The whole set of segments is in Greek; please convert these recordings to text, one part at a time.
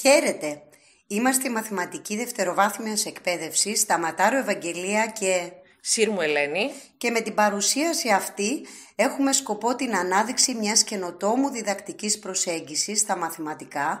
Χαίρετε! Είμαστε η μαθηματική δευτεροβάθμιας εκπαίδευσης Ματάρο Ευαγγελία και... Σύρ μου Ελένη. Και με την παρουσίαση αυτή έχουμε σκοπό την ανάδειξη μιας καινοτόμου διδακτικής προσέγγισης στα μαθηματικά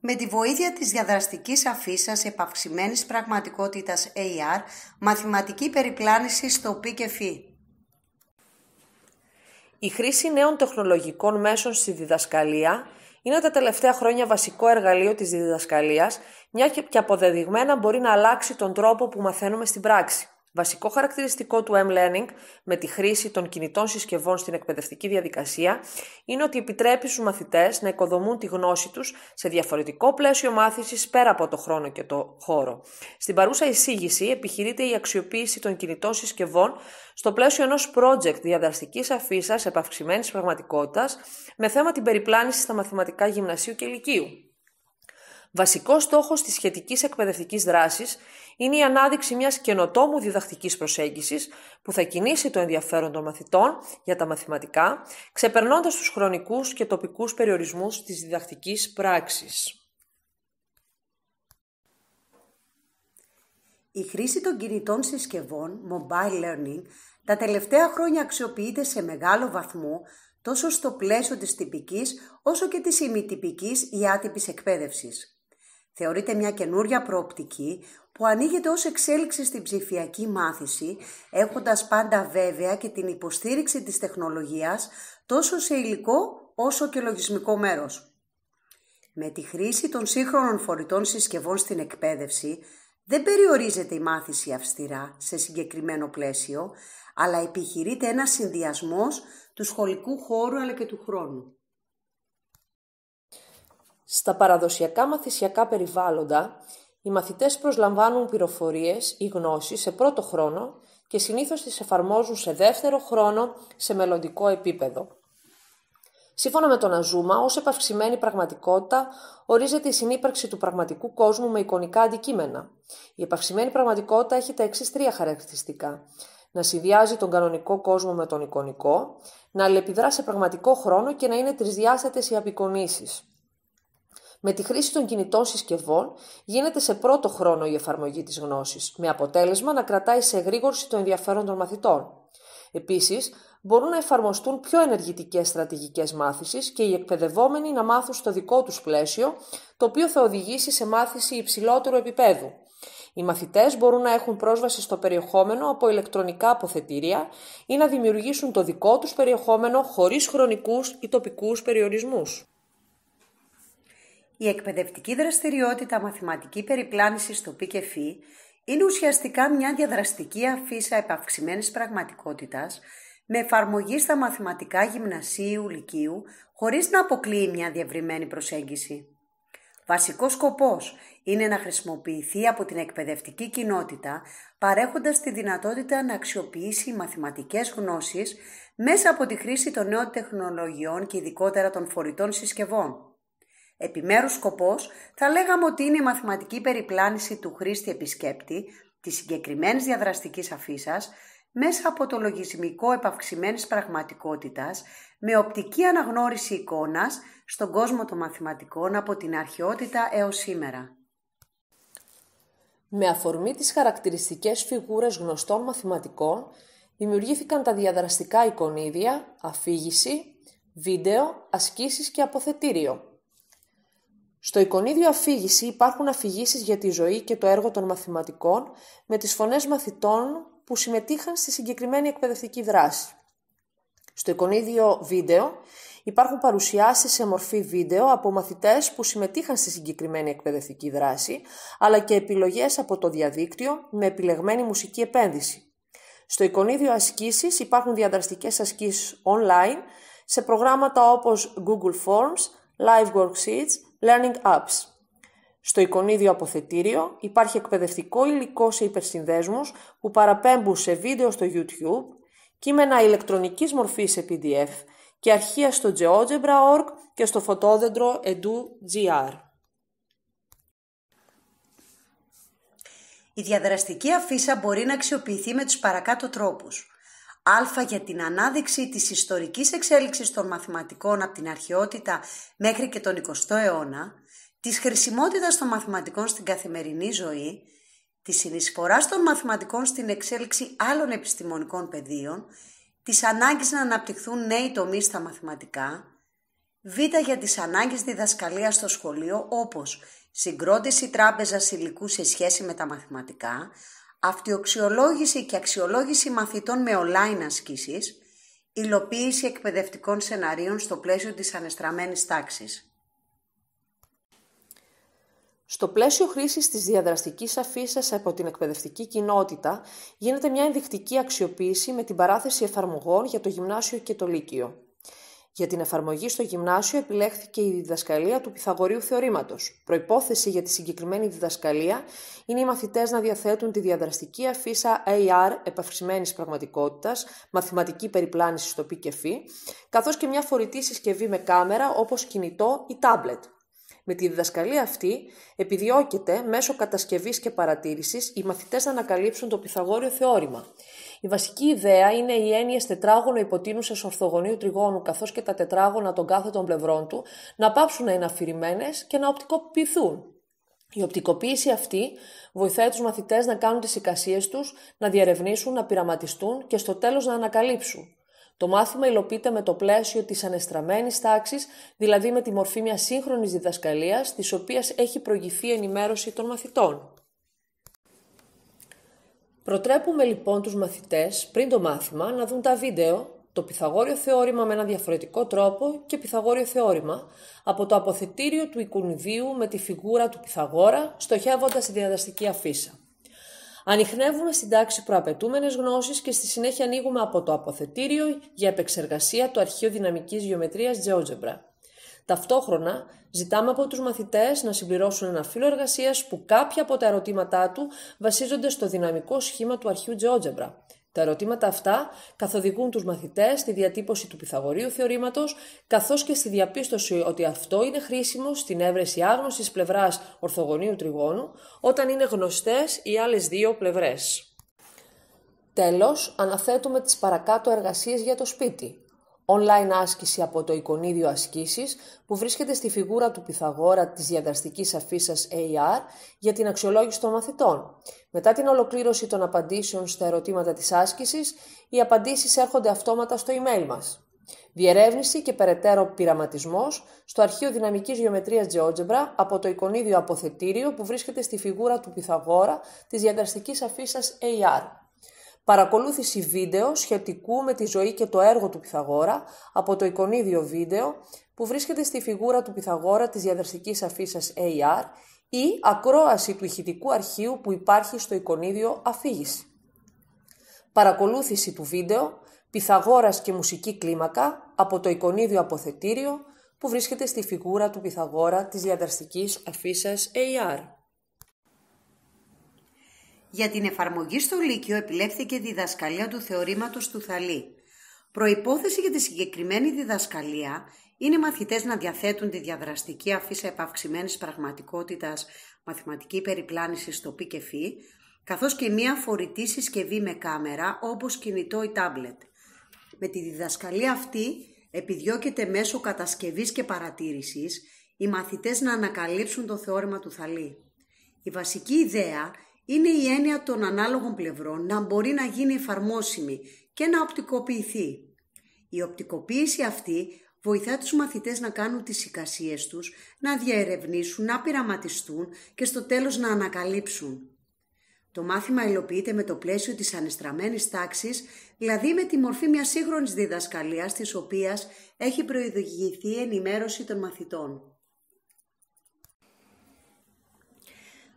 με τη βοήθεια της διαδραστικής αφίσας επαυξημένης πραγματικότητας AR, μαθηματική περιπλάνηση στο φ. Η χρήση νέων τεχνολογικών μέσων στη διδασκαλία είναι τα τελευταία χρόνια βασικό εργαλείο της διδασκαλίας, μια και αποδεδειγμένα μπορεί να αλλάξει τον τρόπο που μαθαίνουμε στην πράξη. Βασικό χαρακτηριστικό του M-Learning με τη χρήση των κινητών συσκευών στην εκπαιδευτική διαδικασία είναι ότι επιτρέπει στους μαθητές να οικοδομούν τη γνώση τους σε διαφορετικό πλαίσιο μάθησης πέρα από το χρόνο και το χώρο. Στην παρούσα εισήγηση επιχειρείται η αξιοποίηση των κινητών συσκευών στο πλαίσιο ενός project διαδραστικής αφήσας επαυξημένης πραγματικότητας με θέμα την περιπλάνηση στα μαθηματικά γυμνασίου και ηλικίου. Βασικός στόχος της σχετικής εκπαιδευτικής δράσης είναι η ανάδειξη μιας καινοτόμου διδακτικής προσέγγισης που θα κινήσει το ενδιαφέρον των μαθητών για τα μαθηματικά, ξεπερνώντας τους χρονικούς και τοπικούς περιορισμούς της διδακτικής πράξης. Η χρήση των κινητών συσκευών, mobile learning, τα τελευταία χρόνια αξιοποιείται σε μεγάλο βαθμό τόσο στο πλαίσιο της τυπικής όσο και της ημιτυπικής ή άτυπης εκπαίδευσης. Θεωρείται μια καινούρια προοπτική που ανοίγεται ως εξέλιξη στην ψηφιακή μάθηση, έχοντας πάντα βέβαια και την υποστήριξη της τεχνολογίας τόσο σε υλικό όσο και λογισμικό μέρος. Με τη χρήση των σύγχρονων φορητών συσκευών στην εκπαίδευση, δεν περιορίζεται η μάθηση αυστηρά σε συγκεκριμένο πλαίσιο, αλλά επιχειρείται ένας συνδυασμός του σχολικού χώρου αλλά και του χρόνου. Στα παραδοσιακά μαθησιακά περιβάλλοντα, οι μαθητές προσλαμβάνουν πληροφορίες ή γνώσεις σε πρώτο χρόνο και συνήθως τις εφαρμόζουν σε δεύτερο χρόνο σε μελλοντικό επίπεδο. Σύμφωνα με τον Αζούμα, ως επαυξημένη πραγματικότητα ορίζεται η συνύπαρξη του πραγματικού κόσμου με εικονικά αντικείμενα. Η επαυξημένη πραγματικότητα έχει τα εξής τρία χαρακτηριστικά. Να συνδυάζει τον κανονικό κόσμο με τον εικονικό, να αλληλεπιδρά σε πραγματικό χρόνο και να είναι τρισδιάστατες οι απεικονίσεις. Με τη χρήση των κινητών συσκευών γίνεται σε πρώτο χρόνο η εφαρμογή της γνώσης, με αποτέλεσμα να κρατάει σε εγρήγορση το ενδιαφέρον των μαθητών. Επίσης, μπορούν να εφαρμοστούν πιο ενεργητικές στρατηγικές μάθησης και οι εκπαιδευόμενοι να μάθουν στο δικό τους πλαίσιο, το οποίο θα οδηγήσει σε μάθηση υψηλότερου επίπεδου. Οι μαθητές μπορούν να έχουν πρόσβαση στο περιεχόμενο από ηλεκτρονικά αποθετήρια ή να δημιουργήσουν το δικό τους περιεχόμενο χωρίς χρονικούς ή τοπικούς περιορισμούς. Η εκπαιδευτική δραστηριότητα μαθηματική περιπλάνησης στο ΠΚΕΦΗ είναι ουσιαστικά μια διαδραστική αφίσα επαυξημένης πραγματικότητας με εφαρμογή στα μαθηματικά γυμνασίου, λυκείου, χωρίς να αποκλείει μια διευρυμένη προσέγγιση. Βασικός σκοπός είναι να χρησιμοποιηθεί από την εκπαιδευτική κοινότητα παρέχοντας τη δυνατότητα να αξιοποιήσει οι μαθηματικές γνώσεις μέσα από τη χρήση των νέων τεχνολογιών και ειδικότερα των φορητών συσκευών. Επιμέρους σκοπός θα λέγαμε ότι είναι η μαθηματική περιπλάνηση του χρήστη επισκέπτη της συγκεκριμένης διαδραστικής αφίσας μέσα από το λογισμικό επαυξημένης πραγματικότητας με οπτική αναγνώριση εικόνας στον κόσμο των μαθηματικών από την αρχαιότητα έως σήμερα. Με αφορμή τις χαρακτηριστικές φιγούρες γνωστών μαθηματικών δημιουργήθηκαν τα διαδραστικά εικονίδια, αφήγηση, βίντεο, ασκήσεις και αποθετήριο. Στο εικονίδιο αφήγηση υπάρχουν αφηγήσεις για τη ζωή και το έργο των μαθηματικών με τις φωνές μαθητών που συμμετείχαν στη συγκεκριμένη εκπαιδευτική δράση. Στο εικονίδιο βίντεο υπάρχουν παρουσιάσεις σε μορφή βίντεο από μαθητές που συμμετείχαν στη συγκεκριμένη εκπαιδευτική δράση, αλλά και επιλογές από το διαδίκτυο με επιλεγμένη μουσική επένδυση. Στο εικονίδιο ασκήσεις υπάρχουν διαδραστικές ασκήσεις online σε προγράμματα όπως Google Forms, Live Worksheets Learning Apps. Στο εικονίδιο αποθετήριο υπάρχει εκπαιδευτικό υλικό σε υπερσυνδέσμους που παραπέμπουν σε βίντεο στο YouTube, κείμενα ηλεκτρονικής μορφής σε PDF και αρχεία στο GeoGebra.org και στο φωτόδεντρο edu.gr. Η διαδραστική αφίσα μπορεί να αξιοποιηθεί με τους παρακάτω τρόπους. Α για την ανάδειξη της ιστορικής εξέλιξης των μαθηματικών από την αρχαιότητα μέχρι και τον 20ο αιώνα, της χρησιμότητας των μαθηματικών στην καθημερινή ζωή, της συνεισφοράς των μαθηματικών στην εξέλιξη άλλων επιστημονικών πεδίων, της ανάγκης να αναπτυχθούν νέοι τομείς στα μαθηματικά, Β για τις ανάγκες διδασκαλίας στο σχολείο όπως συγκρότηση τράπεζας υλικού σε σχέση με τα μαθηματικά, αυτοξιολόγηση και αξιολόγηση μαθητών με online ασκήσεις, υλοποίηση εκπαιδευτικών σεναρίων στο πλαίσιο της ανεστραμμένης τάξης. Στο πλαίσιο χρήσης της διαδραστικής αφήσα από την εκπαιδευτική κοινότητα γίνεται μια ενδεικτική αξιοποίηση με την παράθεση εφαρμογών για το γυμνάσιο και το λύκειο. Για την εφαρμογή στο γυμνάσιο επιλέχθηκε η διδασκαλία του Πυθαγορείου Θεωρήματος. Προϋπόθεση για τη συγκεκριμένη διδασκαλία είναι οι μαθητές να διαθέτουν τη διαδραστική αφίσα AR επαυξημένης πραγματικότητας, μαθηματική περιπλάνηση στο PKF, καθώς και μια φορητή συσκευή με κάμερα όπως κινητό ή τάμπλετ. Με τη διδασκαλία αυτή επιδιώκεται μέσω κατασκευής και παρατήρησης οι μαθητές να ανακαλύψουν το Πυθαγόριο θεώρημα. Η βασική ιδέα είναι οι έννοιες τετράγωνο υποτείνουσε ορθογωνίου τριγώνου καθώς και τα τετράγωνα των κάθε των πλευρών του να πάψουν να είναι αφηρημένες και να οπτικοποιηθούν. Η οπτικοποίηση αυτή βοηθάει τους μαθητές να κάνουν τις εικασίες τους, να διαρευνήσουν, να πειραματιστούν και στο τέλος να ανακαλύψουν. Το μάθημα υλοποιείται με το πλαίσιο της ανεστραμμένης τάξης, δηλαδή με τη μορφή μιας σύγχρονης διδασκαλίας, της οποίας έχει προηγηθεί ενημέρωση των μαθητών. Προτρέπουμε λοιπόν τους μαθητές πριν το μάθημα να δουν τα βίντεο το Πυθαγόριο θεώρημα με ένα διαφορετικό τρόπο και Πυθαγόριο θεώρημα από το αποθετήριο του Οικουνιδίου με τη φιγούρα του Πυθαγόρα στοχεύοντας τη διαδραστική αφίσα. Ανοιχνεύουμε στην τάξη προαπαιτούμενες γνώσεις και στη συνέχεια ανοίγουμε από το αποθετήριο για επεξεργασία του Αρχείου Δυναμικής Γεωμετρίας GeoGebra. Ταυτόχρονα, ζητάμε από τους μαθητές να συμπληρώσουν ένα φύλλο εργασίας που κάποια από τα ερωτήματά του βασίζονται στο δυναμικό σχήμα του αρχείου Τζεότζεμπρα. Τα ερωτήματα αυτά καθοδηγούν τους μαθητές στη διατύπωση του Πυθαγορείου θεωρήματος, καθώς και στη διαπίστωση ότι αυτό είναι χρήσιμο στην έβρεση άγνωσης πλευράς ορθογωνίου τριγώνου, όταν είναι γνωστές οι άλλες δύο πλευρές. Τέλος, αναθέτουμε τις παρακάτω εργασίες για το σπίτι online άσκηση από το εικονίδιο ασκήσεις που βρίσκεται στη φιγούρα του Πυθαγόρα της διαδραστικής αφίσας AR για την αξιολόγηση των μαθητών. Μετά την ολοκλήρωση των απαντήσεων στα ερωτήματα της άσκησης, οι απαντήσεις έρχονται αυτόματα στο email μας. Διερεύνηση και περαιτέρω πειραματισμός στο Αρχείο δυναμικής γεωμετρίας GeoGebra από το εικονίδιο αποθετήριο που βρίσκεται στη φιγούρα του Πυθαγόρα της διαδραστικής αφίσας AR παρακολούθηση βίντεο σχετικού με τη ζωή και το έργο του Πυθαγόρα από το εικονίδιο βίντεο που βρίσκεται στη φιγούρα του Πυθαγόρα της διαδραστικής αφίσας AR ή ακρόαση του ηχητικού αρχείου που υπάρχει στο εικονίδιο αφήγηση. Παρακολούθηση του βίντεο Πυθαγόρας και μουσική κλίμακα από το εικονίδιο αποθετήριο που βρίσκεται στη φιγούρα του Πυθαγόρα της διαδραστικής αφίσας AR. Για την εφαρμογή στο Λύκειο επιλέχθηκε διδασκαλία του θεωρήματος του Θαλή. Προϋπόθεση για τη συγκεκριμένη διδασκαλία είναι οι μαθητές να διαθέτουν τη διαδραστική αφήσα επαυξημένης πραγματικότητας μαθηματική περιπλάνηση στο πι και φι, καθώς και μία φορητή συσκευή με κάμερα όπως κινητό ή τάμπλετ. Με τη διδασκαλία αυτή επιδιώκεται μέσω κατασκευής και παρατήρησης οι μαθητές να ανακαλύψουν το θεώρημα του Θαλή. Η βασική ιδέα είναι η έννοια των ανάλογων πλευρών να μπορεί να γίνει εφαρμόσιμη και να οπτικοποιηθεί. Η οπτικοποίηση αυτή βοηθά τους μαθητές να κάνουν τις εικασίες τους, να διαερευνήσουν, να πειραματιστούν και στο τέλος να ανακαλύψουν. Το μάθημα υλοποιείται με το πλαίσιο της ανεστραμμένης τάξης, δηλαδή με τη μορφή μιας σύγχρονης διδασκαλίας της οποίας έχει προειδηγηθεί ενημέρωση των μαθητών.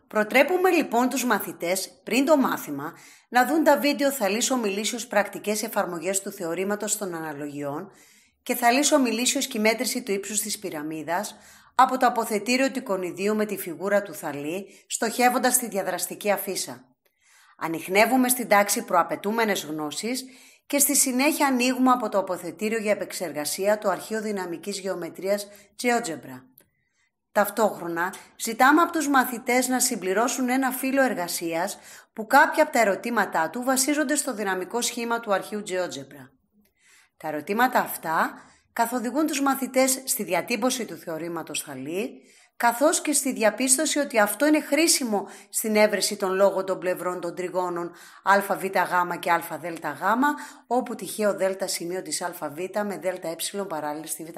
Προτρέπουμε λοιπόν τους μαθητές πριν το μάθημα να δουν τα βίντεο λύσω ομιλήσεως πρακτικές εφαρμογές του θεωρήματος των αναλογιών και λύσω ομιλήσεως και μέτρηση του ύψους της πυραμίδας από το αποθετήριο του εικονιδίου με τη φιγούρα του θαλή στοχεύοντας τη διαδραστική αφίσα. Ανοιχνεύουμε στην τάξη προαπαιτούμενες γνώσεις και στη συνέχεια ανοίγουμε από το αποθετήριο για επεξεργασία το Αρχείο Δυναμικής Γεωμετρίας Geogebra. Ταυτόχρονα, ζητάμε από τους μαθητές να συμπληρώσουν ένα φύλλο εργασίας που κάποια από τα ερωτήματά του βασίζονται στο δυναμικό σχήμα του αρχείου GeoGebra. Τα ερωτήματα αυτά καθοδηγούν τους μαθητές στη διατύπωση του θεωρήματος Θαλή, καθώς και στη διαπίστωση ότι αυτό είναι χρήσιμο στην έβρεση των λόγων των πλευρών των τριγώνων αβγ και αδγ, όπου τυχαίο δέλτα σημείο της αβ με ΔΕ παράλληλη στη βγ.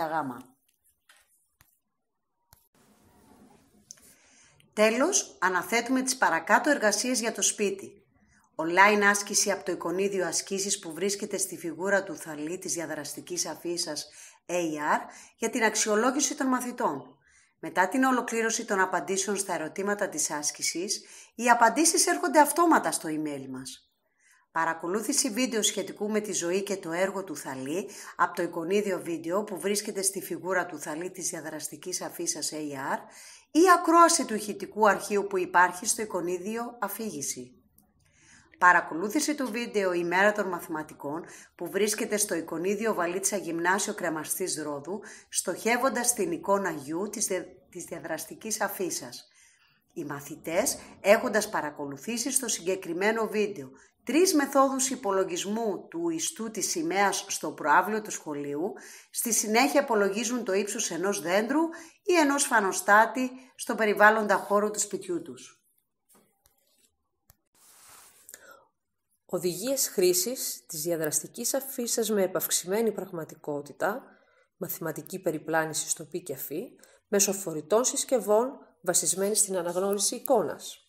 Τέλος, αναθέτουμε τις παρακάτω εργασίες για το σπίτι. Online άσκηση από το εικονίδιο ασκήσεις που βρίσκεται στη φιγούρα του θαλή της διαδραστικής αφήσας AR για την αξιολόγηση των μαθητών. Μετά την ολοκλήρωση των απαντήσεων στα ερωτήματα της άσκησης, οι απαντήσεις έρχονται αυτόματα στο email μας. Παρακολούθηση βίντεο σχετικού με τη ζωή και το έργο του Θαλή από το εικονίδιο βίντεο που βρίσκεται στη φιγούρα του Θαλή της διαδραστικής αφήσας AR ή ακρόαση του ηχητικού αρχείου που υπάρχει στο εικονίδιο αφήγηση. Παρακολούθησε το βίντεο «Η μέρα των μαθηματικών» που βρίσκεται στο εικονίδιο Βαλίτσα Γυμνάσιο Κρεμαστής Ρόδου, στοχεύοντας την εικόνα γιου της, της διαδραστικής αφήσας. Οι μαθητές έχοντας παρακολουθήσει στο συγκεκριμένο βίντεο τρεις μεθόδους υπολογισμού του ιστού της σημαίας στο προάβλιο του σχολείου, στη συνέχεια απολογίζουν το ύψος ενός δέντρου ή ενός φανοστάτη στο περιβάλλοντα χώρο του σπιτιού τους. Οδηγίες χρήσης της διαδραστικής αφήσας με επαυξημένη πραγματικότητα, μαθηματική περιπλάνηση στο πι και φύ, μέσω συσκευών βασισμένη στην αναγνώριση εικόνας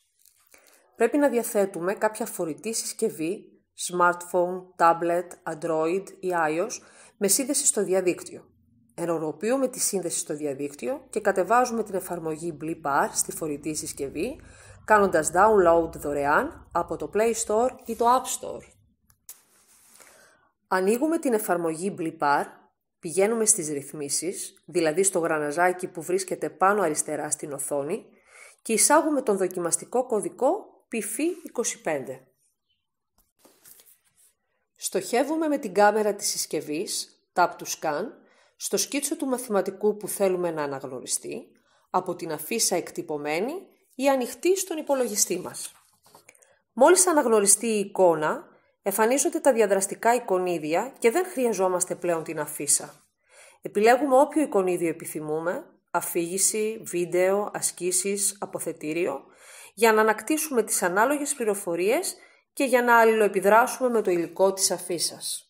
πρέπει να διαθέτουμε κάποια φορητή συσκευή, smartphone, tablet, android ή iOS, με σύνδεση στο διαδίκτυο. Ενοροποιούμε τη σύνδεση στο διαδίκτυο και κατεβάζουμε την εφαρμογή BliPar στη φορητή συσκευή, κάνοντας download δωρεάν από το Play Store ή το App Store. Ανοίγουμε την εφαρμογή BliPar, πηγαίνουμε στις ρυθμίσεις, δηλαδή στο γραναζάκι που βρίσκεται πάνω αριστερά στην οθόνη και εισάγουμε τον δοκιμαστικό κωδικό ΠΥΦΗ 25. Στοχεύουμε με την κάμερα της συσκευής, tap to scan, στο σκίτσο του μαθηματικού που θέλουμε να αναγνωριστεί, από την αφίσα εκτυπωμένη ή ανοιχτή στον υπολογιστή μας. Μόλις αναγνωριστεί η εικόνα, εμφανίζονται τα διαδραστικά εικονίδια και δεν χρειαζόμαστε πλέον την αφίσα. Επιλέγουμε όποιο εικονίδιο επιθυμούμε, αφήγηση, βίντεο, ασκήσεις, αποθετήριο για να ανακτήσουμε τις ανάλογες πληροφορίες και για να αλληλοεπιδράσουμε με το υλικό της αφίσας.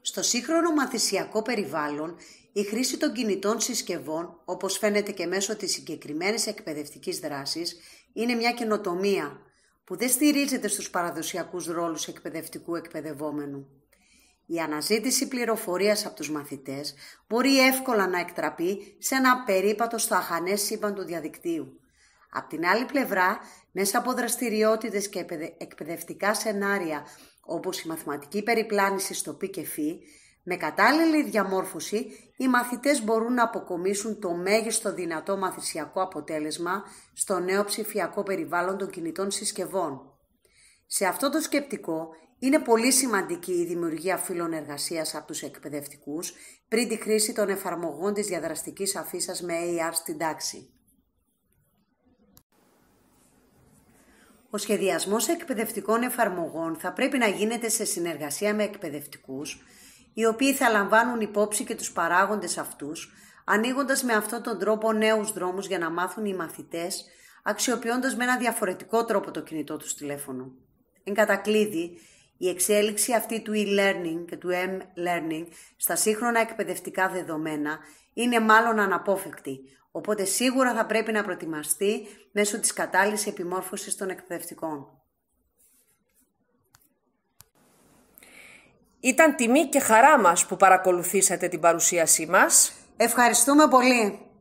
Στο σύγχρονο μαθησιακό περιβάλλον, η χρήση των κινητών συσκευών, όπως φαίνεται και μέσω της συγκεκριμένης εκπαιδευτικής δράσης, είναι μια καινοτομία που δεν στηρίζεται στους παραδοσιακούς ρόλους εκπαιδευτικού εκπαιδευόμενου. Η αναζήτηση πληροφορίας από τους μαθητές μπορεί εύκολα να εκτραπεί σε ένα περίπατο στο αχανές σύμπαν του διαδικτύου. Απ' την άλλη πλευρά, μέσα από δραστηριότητες και εκπαιδευτικά σενάρια όπως η μαθηματική περιπλάνηση στο πι και με κατάλληλη διαμόρφωση οι μαθητές μπορούν να αποκομίσουν το μέγιστο δυνατό μαθησιακό αποτέλεσμα στο νέο ψηφιακό περιβάλλον των κινητών συσκευών. Σε αυτό το σκεπτικό, είναι πολύ σημαντική η δημιουργία φύλων εργασίας από τους εκπαιδευτικούς πριν τη χρήση των εφαρμογών της διαδραστικής αφήσας με AR στην τάξη. Ο σχεδιασμός εκπαιδευτικών εφαρμογών θα πρέπει να γίνεται σε συνεργασία με εκπαιδευτικούς, οι οποίοι θα λαμβάνουν υπόψη και τους παράγοντες αυτούς, ανοίγοντας με αυτόν τον τρόπο νέους δρόμους για να μάθουν οι μαθητές, αξιοποιώντας με ένα διαφορετικό τρόπο το κινητό τους τηλέφωνο. Εν κατακλείδη, η εξέλιξη αυτή του e-learning και του m-learning στα σύγχρονα εκπαιδευτικά δεδομένα είναι μάλλον αναπόφευκτη, οπότε σίγουρα θα πρέπει να προετοιμαστεί μέσω της κατάλληλης επιμόρφωσης των εκπαιδευτικών. Ήταν τιμή και χαρά μας που παρακολουθήσατε την παρουσίασή μας. Ευχαριστούμε πολύ.